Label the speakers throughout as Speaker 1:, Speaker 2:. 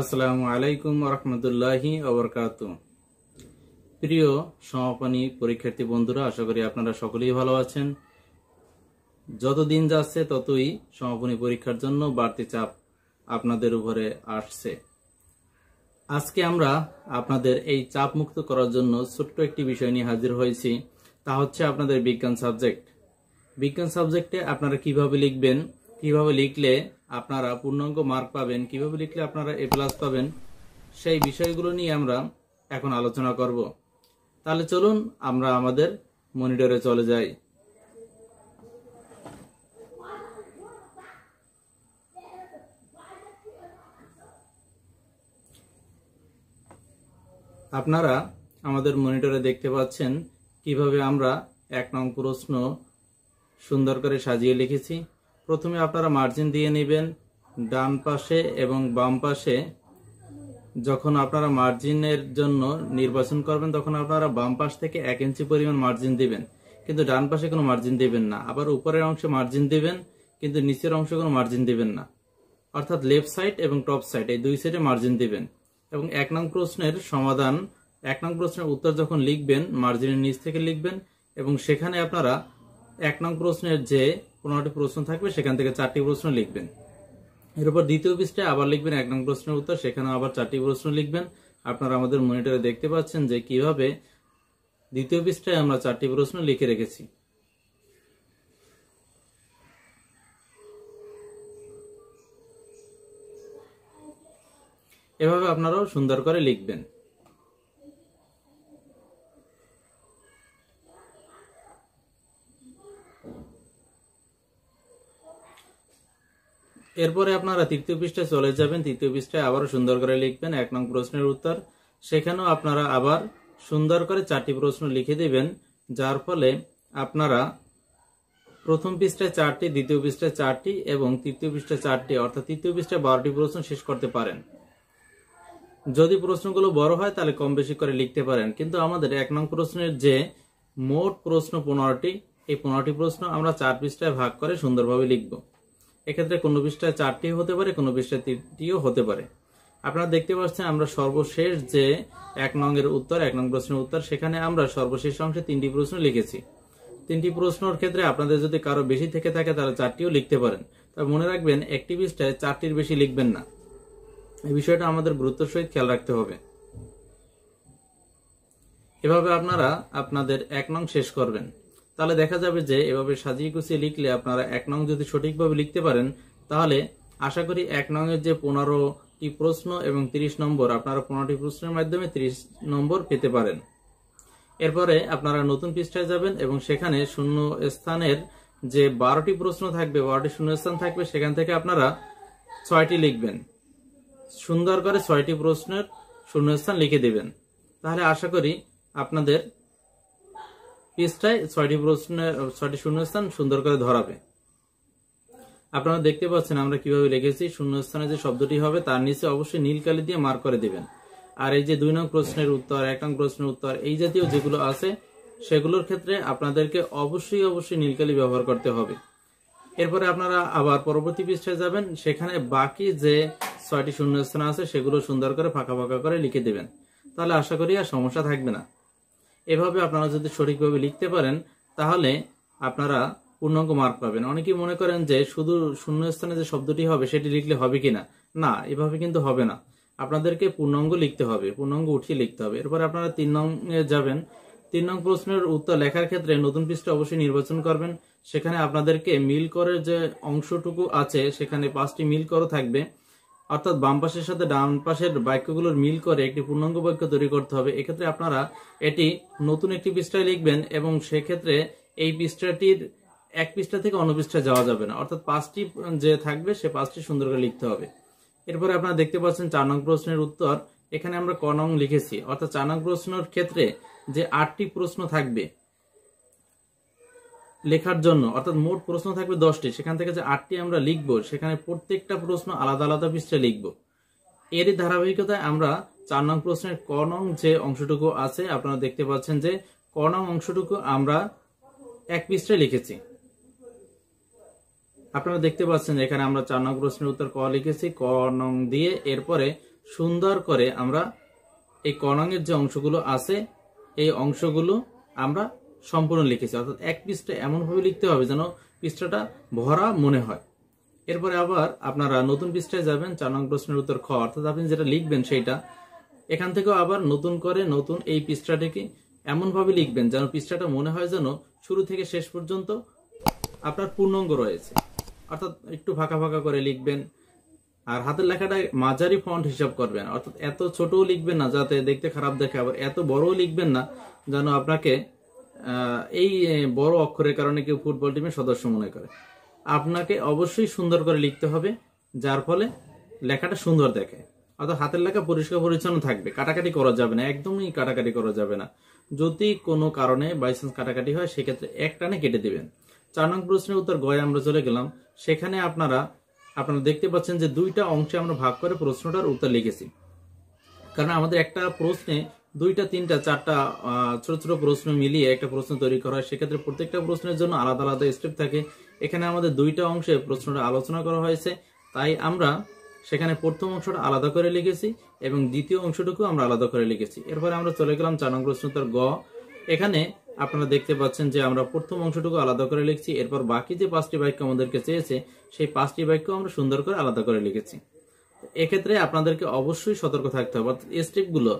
Speaker 1: আসসালামু আলাইকুম রহমতুল্লাহি ওবরকাত প্রিয় সমাপনী পরীক্ষার্থী বন্ধুরা আশা করি আপনারা সকলেই ভালো আছেন যত দিন যাচ্ছে ততই সমাপনী পরীক্ষার জন্য বাড়তি চাপ আপনাদের উপরে আসছে আজকে আমরা আপনাদের এই চাপ মুক্ত করার জন্য ছোট্ট একটি বিষয় নিয়ে হাজির হয়েছি তা হচ্ছে আপনাদের বিজ্ঞান সাবজেক্ট বিজ্ঞান সাবজেক্টে আপনারা কিভাবে লিখবেন কিভাবে লিখলে আপনারা পূর্ণাঙ্গ মার্ক পাবেন কিভাবে লিখলে আপনারা এ প্লাস পাবেন সেই বিষয়গুলো নিয়ে আমরা এখন আলোচনা করব তাহলে চলুন আমরা আমাদের মনিটরে চলে যাই আপনারা আমাদের মনিটরে দেখতে পাচ্ছেন কিভাবে আমরা এক নং প্রশ্ন সুন্দর করে সাজিয়ে লিখেছি প্রথমে আপনারা মার্জিন দিয়ে নেবেন ডান পাশে এবং বাম পাশে যখন আপনারা মার্জিনের জন্য নির্বাচন করবেন তখন আপনারা বাম পাশ থেকে এক ইঞ্চি পরিমাণ মার্জিন দিবেন কিন্তু ডান পাশে কোনো মার্জিন দিবেন না আবার উপরের অংশে মার্জিন দিবেন কিন্তু নিচের অংশে কোনো মার্জিন দিবেন না অর্থাৎ লেফট সাইড এবং টপ সাইড এই দুই সাইডে মার্জিন দিবেন এবং এক নং প্রশ্নের সমাধান এক নং প্রশ্নের উত্তর যখন লিখবেন মার্জিনের নিচ থেকে লিখবেন এবং সেখানে আপনারা এক নং প্রশ্নের যে পনেরোটি প্রশ্ন থাকবে সেখান থেকে চারটি প্রশ্ন লিখবেন এর উপর দ্বিতীয় পৃষ্ঠায় আবার লিখবেন এক নং প্রশ্নের উত্তর সেখানে আবার চারটি প্রশ্ন লিখবেন আপনারা আমাদের মনিটরে দেখতে পাচ্ছেন যে কিভাবে দ্বিতীয় পৃষ্ঠায় আমরা চারটি প্রশ্ন লিখে রেখেছি এভাবে আপনারাও সুন্দর করে লিখবেন এরপরে আপনারা তৃতীয় পৃষ্ঠায় চলে যাবেন তৃতীয় পৃষ্ঠায় আবারও সুন্দর করে লিখবেন এক নং প্রশ্নের উত্তর সেখানেও আপনারা আবার সুন্দর করে চারটি প্রশ্ন লিখে দেবেন যার ফলে আপনারা প্রথম পৃষ্ঠায় চারটি দ্বিতীয় পৃষ্ঠায় চারটি এবং তৃতীয় পৃষ্ঠায় চারটি অর্থাৎ তৃতীয় পৃষ্ঠায় বারোটি প্রশ্ন শেষ করতে পারেন যদি প্রশ্নগুলো বড় হয় তাহলে কম বেশি করে লিখতে পারেন কিন্তু আমাদের এক নং প্রশ্নের যে মোট প্রশ্ন পনেরোটি এই পনেরোটি প্রশ্ন আমরা চার পৃষ্ঠায় ভাগ করে সুন্দরভাবে লিখবো এক্ষেত্রে কোনো পৃষ্ঠায় চারটি হতে পারে কোনো পৃষ্ঠায় তিনটিও হতে পারে আপনারা দেখতে পাচ্ছেন আমরা সর্বশেষ যে এক নঙ্গের উত্তর এক নং প্রশ্নের উত্তর সেখানে আমরা সর্বশেষ অংশে তিনটি প্রশ্ন লিখেছি তিনটি প্রশ্নর ক্ষেত্রে আপনাদের যদি কারো বেশি থেকে থাকে তাহলে চারটিও লিখতে পারেন তবে মনে রাখবেন একটি পৃষ্ঠায় চারটির বেশি লিখবেন না এই বিষয়টা আমাদের গুরুত্বের সহিত খেয়াল রাখতে হবে এভাবে আপনারা আপনাদের এক নং শেষ করবেন তাহলে দেখা যাবে যে এভাবে সাজিয়ে গুছিয়ে লিখলে আপনারা এক নং যদি সঠিকভাবে লিখতে পারেন তাহলে আশা করি এক নং এর যে পনেরোটি প্রশ্ন এবং ৩০ নম্বর আপনারা পনেরোটি প্রশ্নের মাধ্যমে ৩০ নম্বর পেতে পারেন এরপরে আপনারা নতুন পৃষ্ঠায় যাবেন এবং সেখানে শূন্য স্থানের যে বারোটি প্রশ্ন থাকবে বারোটি শূন্যস্থান থাকবে সেখান থেকে আপনারা ছয়টি লিখবেন সুন্দর করে ছয়টি প্রশ্নের শূন্যস্থান লিখে দেবেন তাহলে আশা করি আপনাদের পৃষ্ঠায় ছয়টি প্রশ্ন ছয়টি শূন্যস্থান সুন্দর করে ধরাবে আপনারা দেখতে পাচ্ছেন আমরা কিভাবে লিখেছি শূন্যস্থানে যে শব্দটি হবে তার নিচে অবশ্যই নীলকালি দিয়ে মার্ক করে দেবেন আর এই যে দুই নং প্রশ্নের উত্তর এক নং প্রশ্নের উত্তর এই জাতীয় যেগুলো আছে সেগুলোর ক্ষেত্রে আপনাদেরকে অবশ্যই অবশ্যই নীলকালি ব্যবহার করতে হবে এরপরে আপনারা আবার পরবর্তী পৃষ্ঠায় যাবেন সেখানে বাকি যে ছয়টি শূন্যস্থান আছে সেগুলো সুন্দর করে ফাঁকা ফাঁকা করে লিখে দেবেন তাহলে আশা করি আর সমস্যা থাকবে না এভাবে আপনারা যদি সঠিকভাবে লিখতে পারেন তাহলে আপনারা পূর্ণাঙ্গ মার্ক পাবেন অনেকেই মনে করেন যে শুধু শূন্যস্থানে যে শব্দটি হবে সেটি লিখলে হবে কিনা না এভাবে কিন্তু হবে না আপনাদেরকে পূর্ণাঙ্গ লিখতে হবে পূর্ণাঙ্গ উঠিয়ে লিখতে হবে এরপর আপনারা তিন নং যাবেন তিন নং প্রশ্নের উত্তর লেখার ক্ষেত্রে নতুন পৃষ্ঠা অবশ্যই নির্বাচন করবেন সেখানে আপনাদেরকে মিল করের যে অংশটুকু আছে সেখানে পাঁচটি মিল করো থাকবে অর্থাৎ বাম পাশের সাথে ডান পাশের বাক্যগুলোর মিল করে একটি পূর্ণাঙ্গ বাক্য তৈরি করতে হবে এক্ষেত্রে আপনারা এটি নতুন একটি পৃষ্ঠায় লিখবেন এবং সেক্ষেত্রে এই পৃষ্ঠাটির এক পৃষ্ঠা থেকে অন্য পৃষ্ঠায় যাওয়া যাবে না অর্থাৎ পাঁচটি যে থাকবে সে পাঁচটি সুন্দর করে লিখতে হবে এরপরে আপনারা দেখতে পাচ্ছেন চার নং প্রশ্নের উত্তর এখানে আমরা ক নং লিখেছি অর্থাৎ চার নং প্রশ্নের ক্ষেত্রে যে আটটি প্রশ্ন থাকবে লেখার জন্য অর্থাৎ মোট প্রশ্ন থাকবে দশটি সেখান থেকে যে আটটি আমরা লিখব সেখানে প্রত্যেকটা প্রশ্ন আলাদা আলাদা পৃষ্ঠে লিখব এর ধারাবাহিকতায় আমরা চার নং প্রশ্নের ক নং যে অংশটুকু আছে আপনারা দেখতে পাচ্ছেন যে ক নং অংশটুকু আমরা এক পৃষ্ঠে লিখেছি আপনারা দেখতে পাচ্ছেন এখানে আমরা চার নং প্রশ্নের উত্তর ক লিখেছি ক নং দিয়ে এরপরে সুন্দর করে আমরা এই ক নং এর যে অংশগুলো আছে এই অংশগুলো আমরা সম্পূর্ণ লিখেছি অর্থাৎ এক পৃষ্ঠা এমনভাবে লিখতে হবে যেন পৃষ্ঠাটা ভরা মনে হয় এরপরে আবার আপনারা নতুন পৃষ্ঠায় যাবেন চার নং প্রশ্নের উত্তর খ অর্থাৎ আপনি যেটা লিখবেন সেইটা এখান থেকেও আবার নতুন করে নতুন এই পৃষ্ঠাটিকে এমনভাবে লিখবেন যেন পৃষ্ঠাটা মনে হয় যেন শুরু থেকে শেষ পর্যন্ত আপনার পূর্ণাঙ্গ রয়েছে অর্থাৎ একটু ফাঁকা ফাঁকা করে লিখবেন আর হাতের লেখাটা মাঝারি ফন্ট হিসাব করবেন অর্থাৎ এত ছোটও লিখবেন না যাতে দেখতে খারাপ দেখে আবার এত বড়ও লিখবেন না যেন আপনাকে এই বড় অক্ষরের কারণে কেউ ফুটবল টিমের সদস্য মনে করে আপনাকে অবশ্যই সুন্দর করে লিখতে হবে যার ফলে লেখাটা সুন্দর দেখে অর্থাৎ হাতের লেখা পরিষ্কার পরিচ্ছন্ন থাকবে কাটাকাটি করা যাবে না একদমই কাটাকাটি করা যাবে না যদি কোনো কারণে চান্স কাটাকাটি হয় সেক্ষেত্রে এক টানে কেটে দিবেন চার নং প্রশ্নের উত্তর গয়ে আমরা চলে গেলাম সেখানে আপনারা আপনারা দেখতে পাচ্ছেন যে দুইটা অংশে আমরা ভাগ করে প্রশ্নটার উত্তর লিখেছি কারণ আমাদের একটা প্রশ্নে দুইটা তিনটা চারটা ছোট ছোট প্রশ্ন মিলিয়ে একটা প্রশ্ন তৈরি করা হয় সেক্ষেত্রে প্রত্যেকটা প্রশ্নের জন্য আলাদা আলাদা স্টেপ থাকে এখানে আমাদের দুইটা অংশে প্রশ্নটা আলোচনা করা হয়েছে তাই আমরা সেখানে প্রথম অংশটা আলাদা করে লিখেছি এবং দ্বিতীয় অংশটুকু আমরা আলাদা করে লিখেছি এরপরে আমরা চলে গেলাম চার নং প্রশ্নোত্তর গ এখানে আপনারা দেখতে পাচ্ছেন যে আমরা প্রথম অংশটুকু আলাদা করে লিখছি এরপর বাকি যে পাঁচটি বাক্য আমাদেরকে চেয়েছে সেই পাঁচটি বাক্য আমরা সুন্দর করে আলাদা করে লিখেছি এক্ষেত্রে আপনাদেরকে অবশ্যই সতর্ক থাকতে হবে অর্থাৎ স্টেপগুলো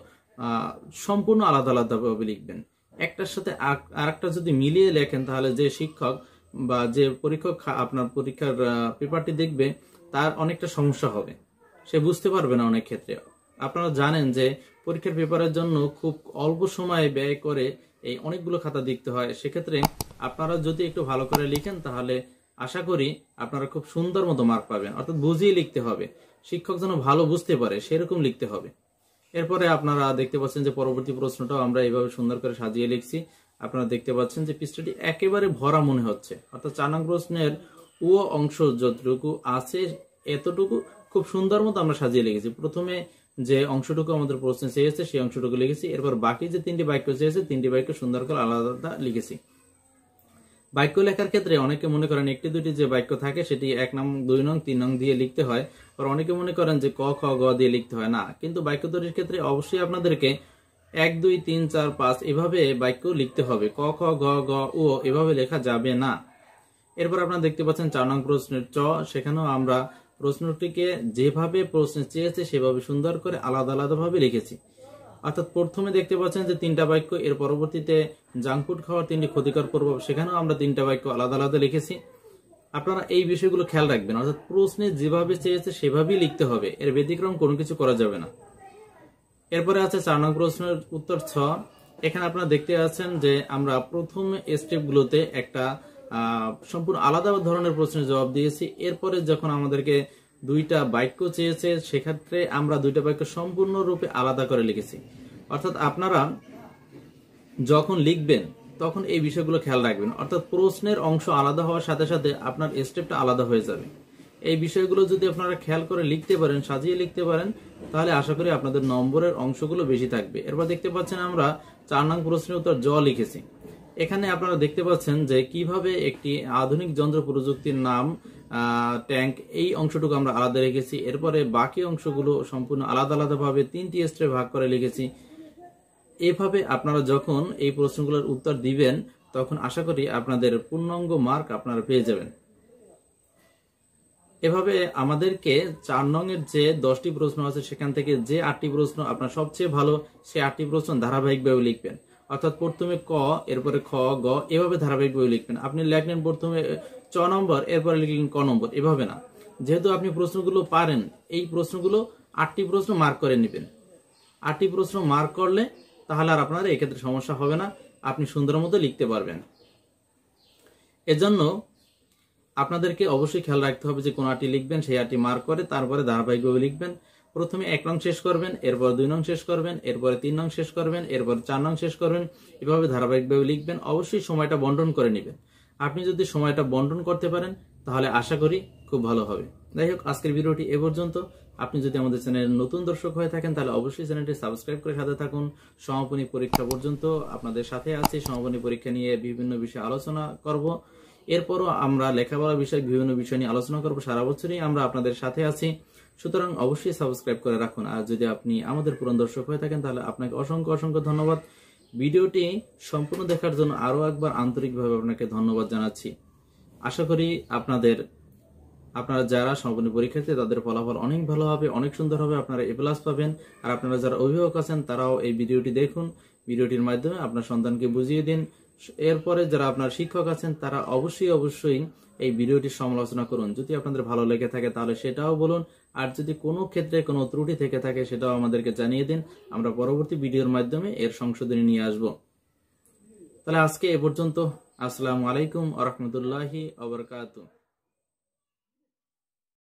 Speaker 1: সম্পূর্ণ আলাদা আলাদাভাবে লিখবেন একটার সাথে আর একটা যদি মিলিয়ে লেখেন তাহলে যে শিক্ষক বা যে পরীক্ষক আপনার পরীক্ষার পেপারটি দেখবে তার অনেকটা সমস্যা হবে সে বুঝতে পারবে না অনেক ক্ষেত্রে আপনারা জানেন যে পরীক্ষার পেপারের জন্য খুব অল্প সময় ব্যয় করে এই অনেকগুলো খাতা দেখতে হয় সেক্ষেত্রে আপনারা যদি একটু ভালো করে লিখেন তাহলে আশা করি আপনারা খুব সুন্দর মতো মার্ক পাবেন অর্থাৎ বুঝিয়ে লিখতে হবে শিক্ষক যেন ভালো বুঝতে পারে সেরকম লিখতে হবে এরপরে আপনারা দেখতে পাচ্ছেন যে পরবর্তী প্রশ্নটাও আমরা এইভাবে সুন্দর করে সাজিয়ে লিখছি আপনারা দেখতে পাচ্ছেন যে পৃষ্ঠাটি একেবারে ভরা মনে হচ্ছে অর্থাৎ চানাং প্রশ্নের ও অংশ যতটুকু আছে এতটুকু খুব সুন্দর মতো আমরা সাজিয়ে লিখেছি প্রথমে যে অংশটুকু আমাদের প্রশ্নে চেয়েছে সেই অংশটুকু লিখেছি এরপর বাকি যে তিনটি বাক্য চেয়েছে তিনটি বাক্য সুন্দর করে আলাদা আলাদা লিখেছি বাক্য লেখার ক্ষেত্রে অনেকে মনে করেন একটি দুটি যে বাক্য থাকে সেটি এক নং দুই নং তিন নং দিয়ে লিখতে হয় আর অনেকে মনে করেন যে ক খ গ দিয়ে লিখতে হয় না কিন্তু বাক্য তৈরির ক্ষেত্রে অবশ্যই আপনাদেরকে এক দুই তিন চার পাঁচ এভাবে বাক্য লিখতে হবে ক খ গ গ ও এভাবে লেখা যাবে না এরপর আপনারা দেখতে পাচ্ছেন চার নং প্রশ্নের চ সেখানেও আমরা প্রশ্নটিকে যেভাবে প্রশ্নে চেয়েছে সেভাবে সুন্দর করে আলাদা আলাদাভাবে লিখেছি অর্থাৎ প্রথমে দেখতে পাচ্ছেন যে তিনটা বাক্য এর পরবর্তীতে জাঙ্কফুড খাওয়ার তিনটি ক্ষতিকর প্রভাব সেখানেও আমরা তিনটা বাক্য আলাদা আলাদা লিখেছি আপনারা এই বিষয়গুলো খেয়াল রাখবেন অর্থাৎ প্রশ্নে যেভাবে চেয়েছে সেভাবেই লিখতে হবে এর ব্যতিক্রম কোনো কিছু করা যাবে না এরপরে আছে চার নং প্রশ্নের উত্তর ছ এখানে আপনারা দেখতে আছেন যে আমরা প্রথম স্টেপগুলোতে একটা সম্পূর্ণ আলাদা ধরনের প্রশ্নের জবাব দিয়েছি এরপরে যখন আমাদেরকে দুইটা বাক্য চেয়েছে সেক্ষেত্রে আমরা দুইটা বাক্য সম্পূর্ণরূপে আলাদা করে লিখেছি অর্থাৎ আপনারা যখন লিখবেন তখন এই বিষয়গুলো খেয়াল রাখবেন অর্থাৎ প্রশ্নের অংশ আলাদা হওয়ার সাথে সাথে আপনার স্টেপটা আলাদা হয়ে যাবে এই বিষয়গুলো যদি আপনারা খেয়াল করে লিখতে পারেন সাজিয়ে লিখতে পারেন তাহলে আশা করি আপনাদের নম্বরের অংশগুলো বেশি থাকবে এরপর দেখতে পাচ্ছেন আমরা চার নং প্রশ্নের উত্তর জ লিখেছি এখানে আপনারা দেখতে পাচ্ছেন যে কিভাবে একটি আধুনিক যন্ত্র প্রযুক্তির নাম ট্যাঙ্ক এই অংশটুকু আমরা আলাদা রেখেছি এরপরে বাকি অংশগুলো সম্পূর্ণ আলাদা আলাদাভাবে তিনটি স্ট্রে ভাগ করে লিখেছি এভাবে আপনারা যখন এই প্রশ্নগুলোর উত্তর দিবেন তখন আশা করি আপনাদের পূর্ণাঙ্গ মার্ক আপনারা পেয়ে যাবেন এভাবে আমাদেরকে চার নংয়ের যে দশটি প্রশ্ন আছে সেখান থেকে যে আটটি প্রশ্ন আপনার সবচেয়ে ভালো সেই আটটি প্রশ্ন ধারাবাহিকভাবে লিখবেন অর্থাৎ প্রথমে ক এরপরে খ গ এভাবে ধারাবাহিকভাবে লিখবেন আপনি লিখলেন প্রথমে চ নম্বর এরপরে লিখলেন ক নম্বর এভাবে না যেহেতু আপনি প্রশ্নগুলো পারেন এই প্রশ্নগুলো আটটি প্রশ্ন মার্ক করে নেবেন আটটি প্রশ্ন মার্ক করলে তাহলে আর আপনার এক্ষেত্রে সমস্যা হবে না আপনি সুন্দর মতো লিখতে পারবেন এজন্য আপনাদেরকে অবশ্যই খেয়াল রাখতে হবে যে কোন আটটি লিখবেন সেই আটটি মার্ক করে তারপরে ধারাবাহিকভাবে লিখবেন প্রথমে এক নং শেষ করবেন এরপর দুই নং শেষ করবেন এরপরে তিন নং শেষ করবেন এরপর চার নং শেষ করবেন এভাবে ধারাবাহিকভাবে লিখবেন অবশ্যই সময়টা বন্টন করে নেবেন আপনি যদি সময়টা বন্টন করতে পারেন তাহলে আশা করি খুব ভালো হবে যাই হোক আজকের ভিডিওটি এ পর্যন্ত আপনি যদি আমাদের চ্যানেলের নতুন দর্শক হয়ে থাকেন তাহলে অবশ্যই চ্যানেলটি সাবস্ক্রাইব করে সাথে থাকুন সমাপনী পরীক্ষা পর্যন্ত আপনাদের সাথে আছি সমাপনী পরীক্ষা নিয়ে বিভিন্ন বিষয়ে আলোচনা করব এরপরও আমরা লেখাপড়া বিষয়ে বিভিন্ন বিষয় নিয়ে আলোচনা করব সারা বছরই আমরা আপনাদের সাথে আছি সুতরাং অবশ্যই সাবস্ক্রাইব করে রাখুন আর যদি আপনি আমাদের পুরন দর্শক হয়ে থাকেন তাহলে আপনাকে অসংখ্য অসংখ্য ধন্যবাদ ভিডিওটি সম্পূর্ণ দেখার জন্য আরও একবার আন্তরিকভাবে আপনাকে ধন্যবাদ জানাচ্ছি আশা করি আপনাদের আপনারা যারা সম্পূর্ণ পরীক্ষার্থী তাদের ফলাফল অনেক ভালো হবে অনেক সুন্দর হবে আপনারা এ প্লাস পাবেন আর আপনারা যারা অভিভাবক আছেন তারাও এই ভিডিওটি দেখুন ভিডিওটির মাধ্যমে আপনার সন্তানকে বুঝিয়ে দিন এরপরে যারা আপনার শিক্ষক আছেন তারা অবশ্যই অবশ্যই এই ভিডিওটি সমালোচনা করুন যদি আপনাদের ভালো লেগে থাকে তাহলে সেটাও বলুন আর যদি কোনো ক্ষেত্রে কোনো ত্রুটি থেকে থাকে সেটাও আমাদেরকে জানিয়ে দিন আমরা পরবর্তী ভিডিওর মাধ্যমে এর সংশোধনী নিয়ে আসব তাহলে আজকে এ পর্যন্ত আসসালামু আলাইকুম আ আবরকাত